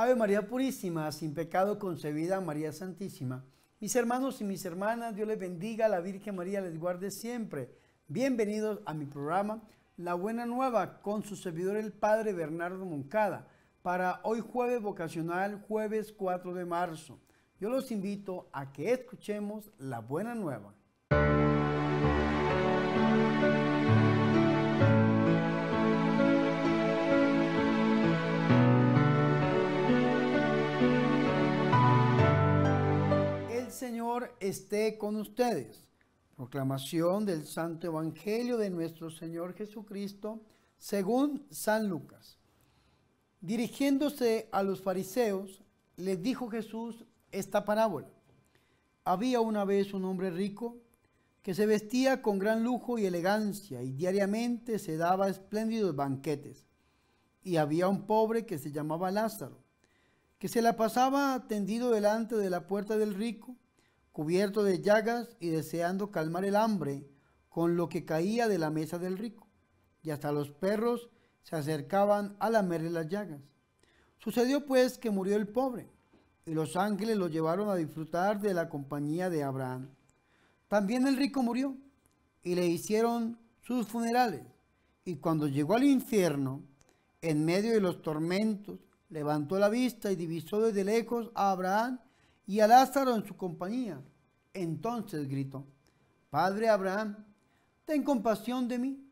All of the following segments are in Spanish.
Ave María Purísima, sin pecado concebida, María Santísima. Mis hermanos y mis hermanas, Dios les bendiga, la Virgen María les guarde siempre. Bienvenidos a mi programa La Buena Nueva con su servidor el Padre Bernardo Moncada para hoy jueves vocacional, jueves 4 de marzo. Yo los invito a que escuchemos La Buena Nueva. Señor esté con ustedes. Proclamación del Santo Evangelio de nuestro Señor Jesucristo según San Lucas. Dirigiéndose a los fariseos, les dijo Jesús esta parábola. Había una vez un hombre rico que se vestía con gran lujo y elegancia y diariamente se daba espléndidos banquetes. Y había un pobre que se llamaba Lázaro, que se la pasaba tendido delante de la puerta del rico cubierto de llagas y deseando calmar el hambre con lo que caía de la mesa del rico. Y hasta los perros se acercaban a lamerle las llagas. Sucedió pues que murió el pobre, y los ángeles lo llevaron a disfrutar de la compañía de Abraham. También el rico murió, y le hicieron sus funerales. Y cuando llegó al infierno, en medio de los tormentos, levantó la vista y divisó desde lejos a Abraham y a Lázaro en su compañía. Entonces gritó, Padre Abraham, ten compasión de mí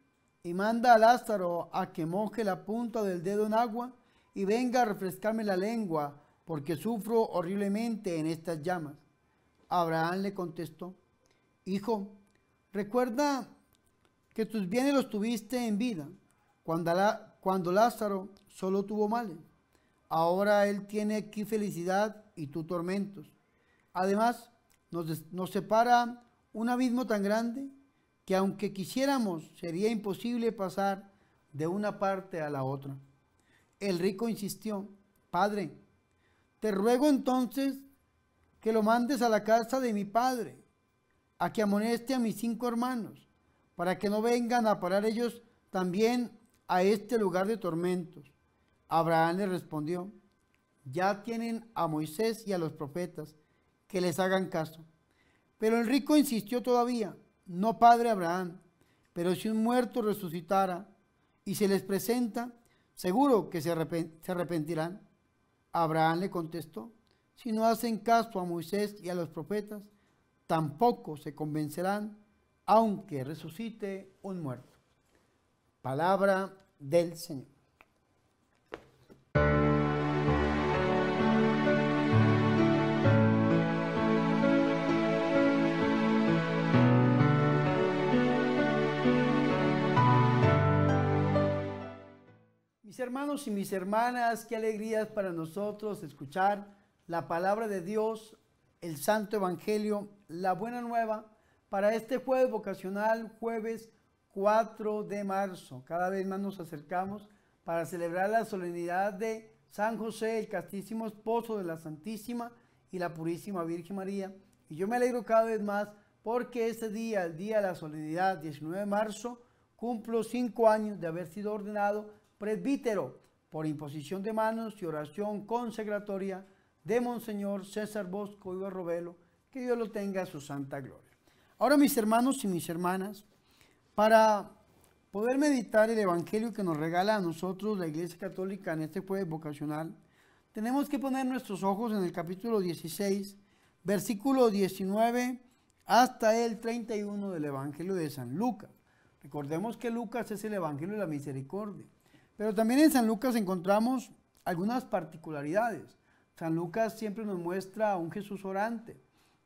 y manda a Lázaro a que moje la punta del dedo en agua y venga a refrescarme la lengua, porque sufro horriblemente en estas llamas. Abraham le contestó, Hijo, recuerda que tus bienes los tuviste en vida, cuando, Lázaro solo tuvo males Ahora Él tiene aquí felicidad y tú tormentos. Además, nos, nos separa un abismo tan grande que aunque quisiéramos, sería imposible pasar de una parte a la otra. El rico insistió, Padre, te ruego entonces que lo mandes a la casa de mi padre, a que amoneste a mis cinco hermanos, para que no vengan a parar ellos también a este lugar de tormentos. Abraham le respondió, ya tienen a Moisés y a los profetas, que les hagan caso. Pero el rico insistió todavía, no padre Abraham, pero si un muerto resucitara y se les presenta, seguro que se, arrepentirán. Abraham le contestó, si no hacen caso a Moisés y a los profetas, tampoco se convencerán, aunque resucite un muerto. Palabra del Señor. hermanos y mis hermanas, qué alegría para nosotros escuchar la palabra de Dios, el Santo Evangelio, la buena nueva para este jueves vocacional, jueves 4 de marzo. Cada vez más nos acercamos para celebrar la solemnidad de San José, el castísimo esposo de la Santísima y la Purísima Virgen María. Y yo me alegro cada vez más porque este día, el día de la solemnidad, 19 de marzo, cumplo cinco años de haber sido ordenado presbítero por imposición de manos y oración consagratoria de Monseñor César Bosco y Barrobelo, que Dios lo tenga a su santa gloria. Ahora mis hermanos y mis hermanas, para poder meditar el Evangelio que nos regala a nosotros la Iglesia Católica en este jueves vocacional, tenemos que poner nuestros ojos en el capítulo 16, versículo 19 hasta el 31 del Evangelio de San Lucas. Recordemos que Lucas es el Evangelio de la Misericordia. Pero también en San Lucas encontramos algunas particularidades. San Lucas siempre nos muestra a un Jesús orante,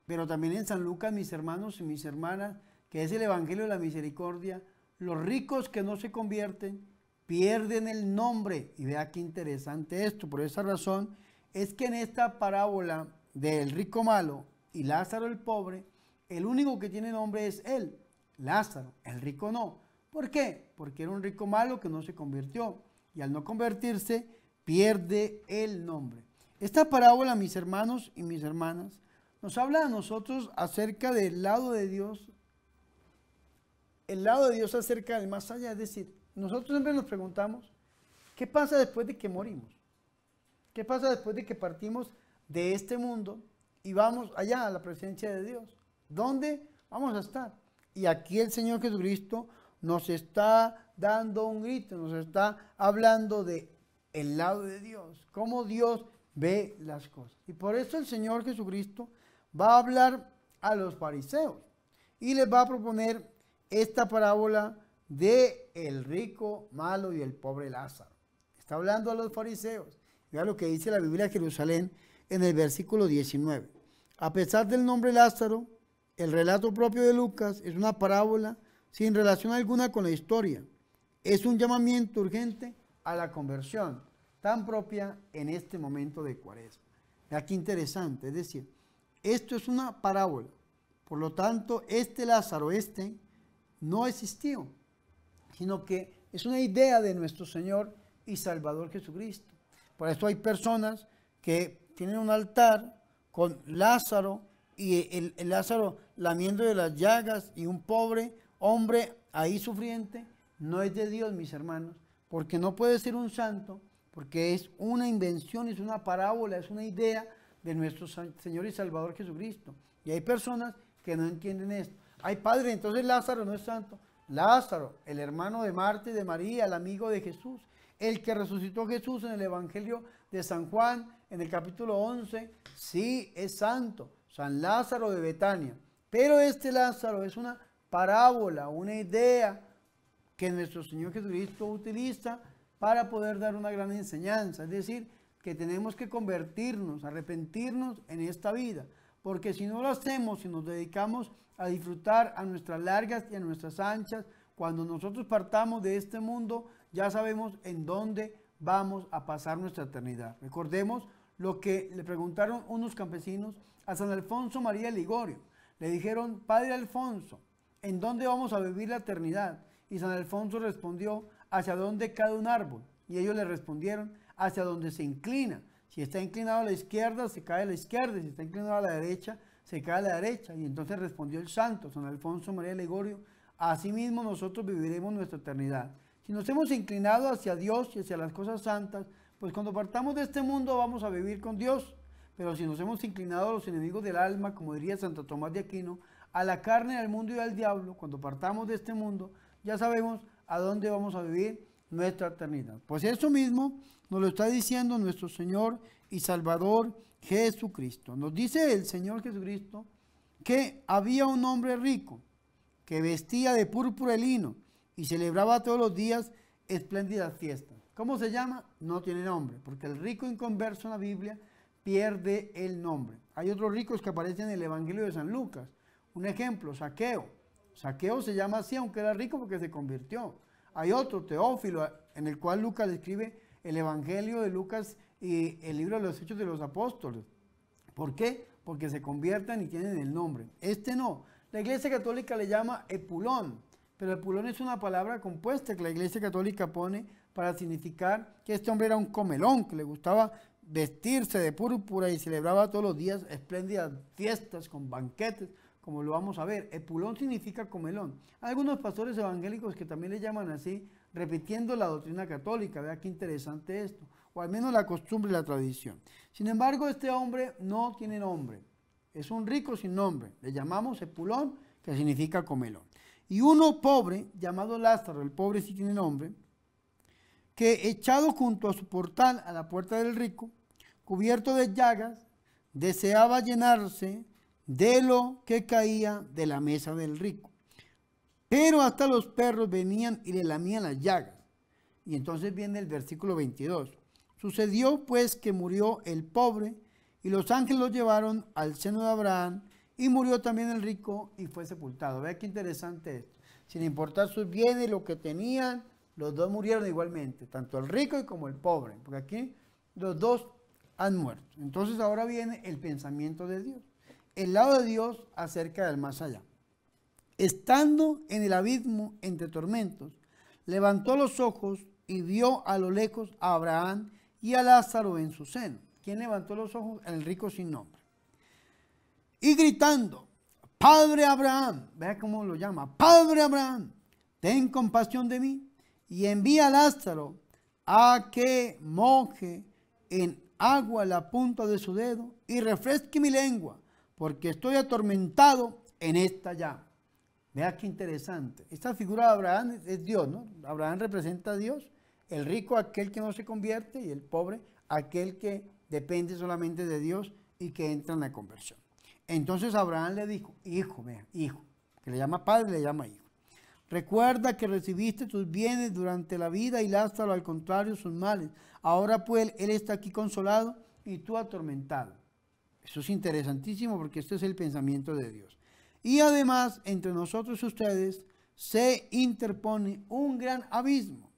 pero también en San Lucas, mis hermanos y mis hermanas, que es el Evangelio de la Misericordia, los ricos que no se convierten pierden el nombre. Y vea qué interesante esto. Por esa razón es que en esta parábola del rico malo y Lázaro el pobre, el único que tiene nombre es él, Lázaro, el rico no. ¿Por qué? Porque era un rico malo que no se convirtió y al no convertirse pierde el nombre. Esta parábola, mis hermanos y mis hermanas, nos habla a nosotros acerca del lado de Dios, el lado de Dios acerca del más allá. Es decir, nosotros siempre nos preguntamos, ¿qué pasa después de que morimos? ¿Qué pasa después de que partimos de este mundo y vamos allá a la presencia de Dios? ¿Dónde vamos a estar? Y aquí el Señor Jesucristo nos está dando un grito, nos está hablando de el lado de Dios, cómo Dios ve las cosas. Y por eso el Señor Jesucristo va a hablar a los fariseos y les va a proponer esta parábola de el rico, malo y el pobre Lázaro. Está hablando a los fariseos. ya lo que dice la Biblia de Jerusalén en el versículo 19. A pesar del nombre Lázaro, el relato propio de Lucas es una parábola sin relación alguna con la historia. Es un llamamiento urgente a la conversión, tan propia en este momento de cuaresma. Aquí interesante, es decir, esto es una parábola. Por lo tanto, este Lázaro, este, no existió, sino que es una idea de nuestro Señor y Salvador Jesucristo. Por eso hay personas que tienen un altar con Lázaro y el, Lázaro lamiendo de las llagas y un pobre hombre ahí sufriente no es de Dios, mis hermanos, porque no puede ser un santo, porque es una invención, es una parábola, es una idea de nuestro Señor y Salvador Jesucristo. Y hay personas que no entienden esto. Ay, padre, entonces Lázaro no es santo. Lázaro, el hermano de Marte, de María, el amigo de Jesús, el que resucitó Jesús en el Evangelio de San Juan, en el capítulo 11, sí es santo, San Lázaro de Betania. Pero este Lázaro es una parábola, una idea que nuestro Señor Jesucristo utiliza para poder dar una gran enseñanza. Es decir, que tenemos que convertirnos, arrepentirnos en esta vida. Porque si no lo hacemos, si nos dedicamos a disfrutar a nuestras largas y a nuestras anchas, cuando nosotros partamos de este mundo, ya sabemos en dónde vamos a pasar nuestra eternidad. Recordemos lo que le preguntaron unos campesinos a San Alfonso María Ligorio. Le dijeron, Padre Alfonso, ¿en dónde vamos a vivir la eternidad? Y San Alfonso respondió, ¿hacia dónde cae un árbol? Y ellos le respondieron, hacia dónde se inclina. Si está inclinado a la izquierda, se cae a la izquierda. Si está inclinado a la derecha, se cae a la derecha. Y entonces respondió el santo, San Alfonso María Legorio, asimismo nosotros viviremos nuestra eternidad. Si nos hemos inclinado hacia Dios y hacia las cosas santas, pues cuando partamos de este mundo vamos a vivir con Dios. Pero si nos hemos inclinado a los enemigos del alma, como diría Santo Tomás de Aquino, a la carne, al mundo y al diablo, cuando partamos de este mundo, ya sabemos a dónde vamos a vivir nuestra eternidad. Pues eso mismo nos lo está diciendo nuestro Señor y Salvador Jesucristo. Nos dice el Señor Jesucristo que había un hombre rico que vestía de púrpura y lino y celebraba todos los días espléndidas fiestas. ¿Cómo se llama? No tiene nombre, porque el rico inconverso en la Biblia pierde el nombre. Hay otros ricos que aparecen en el Evangelio de San Lucas. Un ejemplo, Saqueo. Saqueo se llama así aunque era rico porque se convirtió. Hay otro, Teófilo, en el cual Lucas describe el Evangelio de Lucas y el libro de los Hechos de los Apóstoles. ¿Por qué? Porque se conviertan y tienen el nombre. Este no. La Iglesia Católica le llama epulón, pero epulón es una palabra compuesta que la Iglesia Católica pone para significar que este hombre era un comelón, que le gustaba vestirse de púrpura y celebraba todos los días espléndidas fiestas con banquetes, como lo vamos a ver. Epulón significa comelón. Hay algunos pastores evangélicos que también le llaman así, repitiendo la doctrina católica. Vea qué interesante esto. O al menos la costumbre y la tradición. Sin embargo, este hombre no tiene nombre. Es un rico sin nombre. Le llamamos Epulón, que significa comelón. Y uno pobre, llamado Lázaro, el pobre sí tiene nombre, que echado junto a su portal a la puerta del rico, cubierto de llagas, deseaba llenarse de lo que caía de la mesa del rico. Pero hasta los perros venían y le lamían las llagas. Y entonces viene el versículo 22. Sucedió pues que murió el pobre y los ángeles lo llevaron al seno de Abraham y murió también el rico y fue sepultado. Vea qué interesante esto. Sin importar sus bienes, lo que tenían, los dos murieron igualmente, tanto el rico como el pobre. Porque aquí los dos han muerto. Entonces ahora viene el pensamiento de Dios, el lado de Dios acerca del más allá. Estando en el abismo entre tormentos, levantó los ojos y vio a lo lejos a Abraham y a Lázaro en su seno. ¿Quién levantó los ojos? El rico sin nombre. Y gritando, Padre Abraham, vea cómo lo llama, Padre Abraham, ten compasión de mí y envía a Lázaro a que moje en agua la punta de su dedo y refresque mi lengua, porque estoy atormentado en esta ya. Vea qué interesante. Esta figura de Abraham es Dios, ¿no? Abraham representa a Dios, el rico aquel que no se convierte y el pobre aquel que depende solamente de Dios y que entra en la conversión. Entonces Abraham le dijo, hijo, vea, hijo, que le llama padre, le llama hijo. Recuerda que recibiste tus bienes durante la vida y lástalo al contrario sus males. Ahora pues Él está aquí consolado y tú atormentado. Eso es interesantísimo porque este es el pensamiento de Dios. Y además, entre nosotros y ustedes se interpone un gran abismo,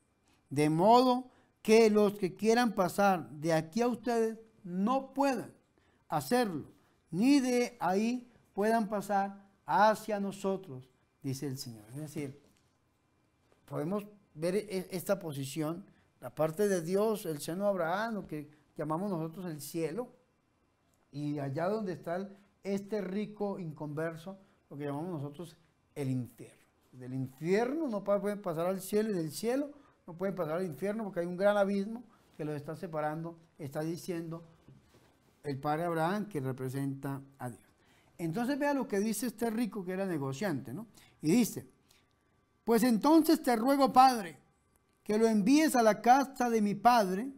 de modo que los que quieran pasar de aquí a ustedes no puedan hacerlo, ni de ahí puedan pasar hacia nosotros, dice el Señor. Es decir, podemos ver e, esta posición, la parte de Dios, el seno de Abraham, lo que llamamos nosotros el cielo, y allá donde está este rico inconverso, lo que llamamos nosotros el infierno. Del infierno no pueden pasar al cielo y del cielo no pueden pasar al infierno porque hay un gran abismo que los está separando, está diciendo el padre Abraham que representa a Dios. Entonces vea lo que dice este rico que era negociante, ¿no? Y dice, pues entonces te ruego, Padre, que lo envíes a la casa de mi Padre,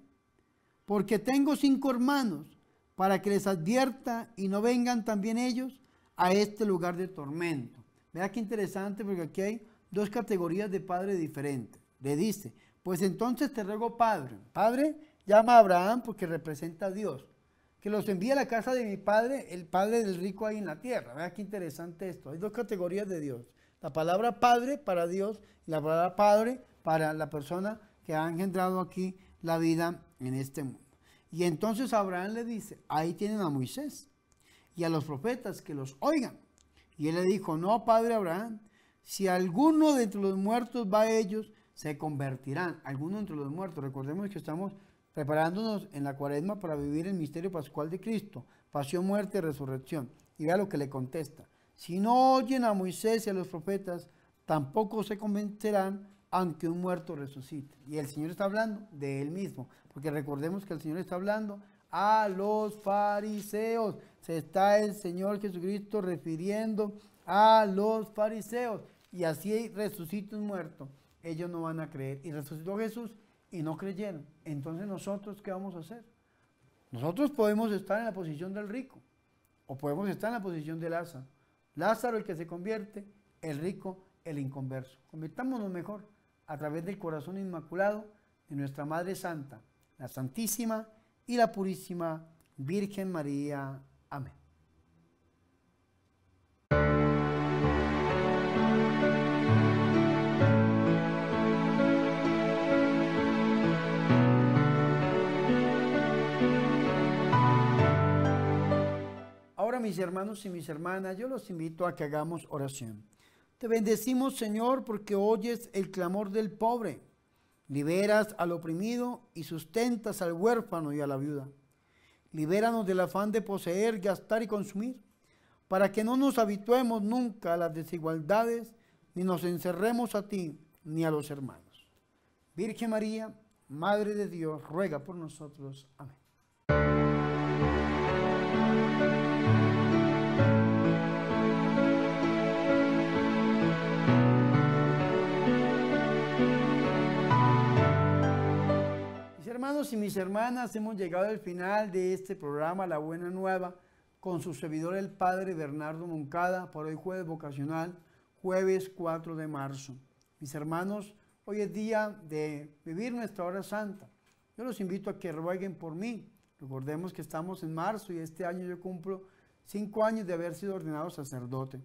porque tengo cinco hermanos, para que les advierta y no vengan también ellos a este lugar de tormento. Vea qué interesante, porque aquí hay dos categorías de padre diferentes. Le dice, pues entonces te ruego, Padre, Padre, llama a Abraham porque representa a Dios, que los envíe a la casa de mi Padre, el Padre del rico ahí en la tierra. Vea qué interesante esto. Hay dos categorías de Dios. La palabra padre para Dios y la palabra padre para la persona que ha engendrado aquí la vida en este mundo. Y entonces Abraham le dice, ahí tienen a Moisés y a los profetas que los oigan. Y él le dijo, no, padre Abraham, si alguno de entre los muertos va a ellos, se convertirán. Alguno entre los muertos. Recordemos que estamos preparándonos en la cuaresma para vivir el misterio pascual de Cristo, pasión, muerte, y resurrección. Y vea lo que le contesta. Si no oyen a Moisés y a los profetas, tampoco se convencerán aunque un muerto resucite. Y el Señor está hablando de él mismo, porque recordemos que el Señor está hablando a los fariseos. Se está el Señor Jesucristo refiriendo a los fariseos. Y así resucita un muerto. Ellos no van a creer. Y resucitó Jesús y no creyeron. Entonces nosotros, ¿qué vamos a hacer? Nosotros podemos estar en la posición del rico o podemos estar en la posición del asa Lázaro el que se convierte, el rico el inconverso. Convirtámonos mejor a través del corazón inmaculado de nuestra Madre Santa, la Santísima y la Purísima Virgen María. Amén. mis hermanos y mis hermanas, yo los invito a que hagamos oración. Te bendecimos, Señor, porque oyes el clamor del pobre, liberas al oprimido y sustentas al huérfano y a la viuda. Libéranos del afán de poseer, gastar y consumir, para que no nos habituemos nunca a las desigualdades, ni nos encerremos a ti ni a los hermanos. Virgen María, Madre de Dios, ruega por nosotros. Amén. hermanos y mis hermanas, hemos llegado al final de este programa La Buena Nueva con su servidor el Padre Bernardo Moncada por hoy jueves vocacional, jueves 4 de marzo. Mis hermanos, hoy es día de vivir nuestra hora santa. Yo los invito a que rueguen por mí. Recordemos que estamos en marzo y este año yo cumplo cinco años de haber sido ordenado sacerdote.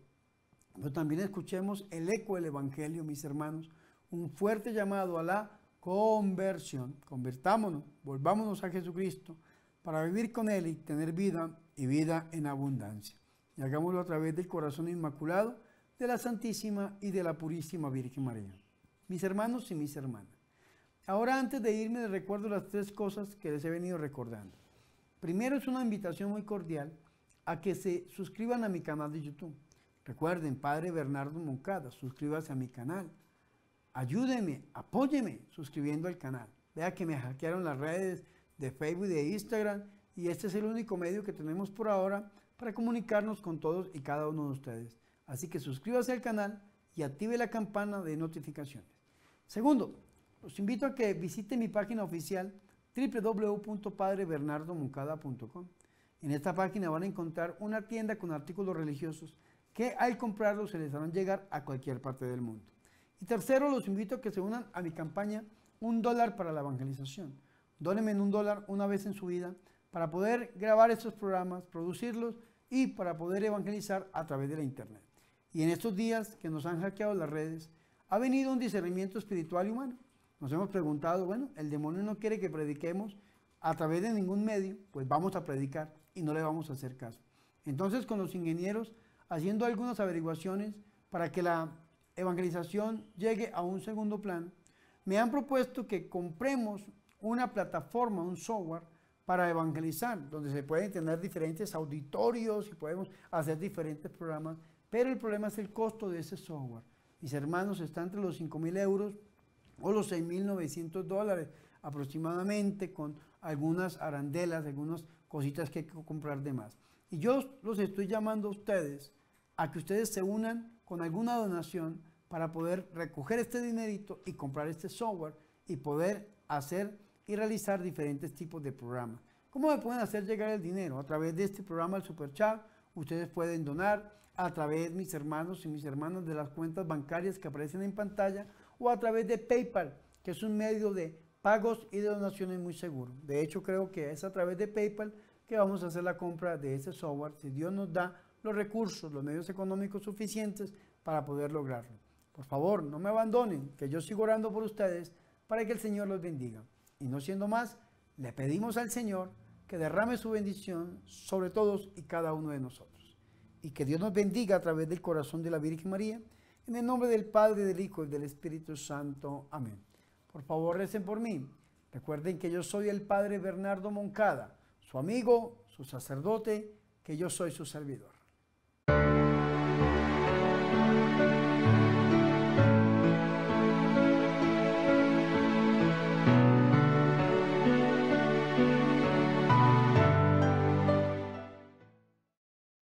Pero también escuchemos el eco del Evangelio, mis hermanos, un fuerte llamado a la conversión. Convertámonos, volvámonos a Jesucristo para vivir con Él y tener vida y vida en abundancia. Y hagámoslo a través del corazón inmaculado de la Santísima y de la Purísima Virgen María. Mis hermanos y mis hermanas, ahora antes de irme les recuerdo las tres cosas que les he venido recordando. Primero es una invitación muy cordial a que se suscriban a mi canal de YouTube. Recuerden, Padre Bernardo Moncada, suscríbase a mi canal ayúdeme, apóyeme suscribiendo al canal. Vea que me hackearon las redes de Facebook y de Instagram y este es el único medio que tenemos por ahora para comunicarnos con todos y cada uno de ustedes. Así que suscríbase al canal y active la campana de notificaciones. Segundo, los invito a que visiten mi página oficial www.padrebernardomoncada.com. En esta página van a encontrar una tienda con artículos religiosos que al comprarlos se les harán llegar a cualquier parte del mundo. Y tercero, los invito a que se unan a mi campaña Un dólar para la evangelización. Dónenme un dólar una vez en su vida para poder grabar estos programas, producirlos y para poder evangelizar a través de la internet. Y en estos días que nos han hackeado las redes, ha venido un discernimiento espiritual y humano. Nos hemos preguntado, bueno, el demonio no quiere que prediquemos a través de ningún medio, pues vamos a predicar y no le vamos a hacer caso. Entonces, con los ingenieros, haciendo algunas averiguaciones para que la evangelización llegue a un segundo plan, me han propuesto que compremos una plataforma, un software para evangelizar, donde se pueden tener diferentes auditorios y podemos hacer diferentes programas, pero el problema es el costo de ese software. Mis hermanos, está entre los 5.000 euros o los 6.900 dólares aproximadamente, con algunas arandelas, algunas cositas que hay que comprar de más. Y yo los estoy llamando a ustedes a que ustedes se unan con alguna donación para poder recoger este dinerito y comprar este software y poder hacer y realizar diferentes tipos de programas. ¿Cómo me pueden hacer llegar el dinero? A través de este programa, el Super Chat, ustedes pueden donar a través de mis hermanos y mis hermanas de las cuentas bancarias que aparecen en pantalla o a través de PayPal, que es un medio de pagos y de donaciones muy seguro. De hecho, creo que es a través de PayPal que vamos a hacer la compra de este software si Dios nos da los recursos, los medios económicos suficientes para poder lograrlo. Por favor, no me abandonen, que yo sigo orando por ustedes para que el Señor los bendiga. Y no siendo más, le pedimos al Señor que derrame su bendición sobre todos y cada uno de nosotros. Y que Dios nos bendiga a través del corazón de la Virgen María, en el nombre del Padre, del Hijo y del Espíritu Santo. Amén. Por favor, recen por mí. Recuerden que yo soy el Padre Bernardo Moncada, su amigo, su sacerdote, que yo soy su servidor.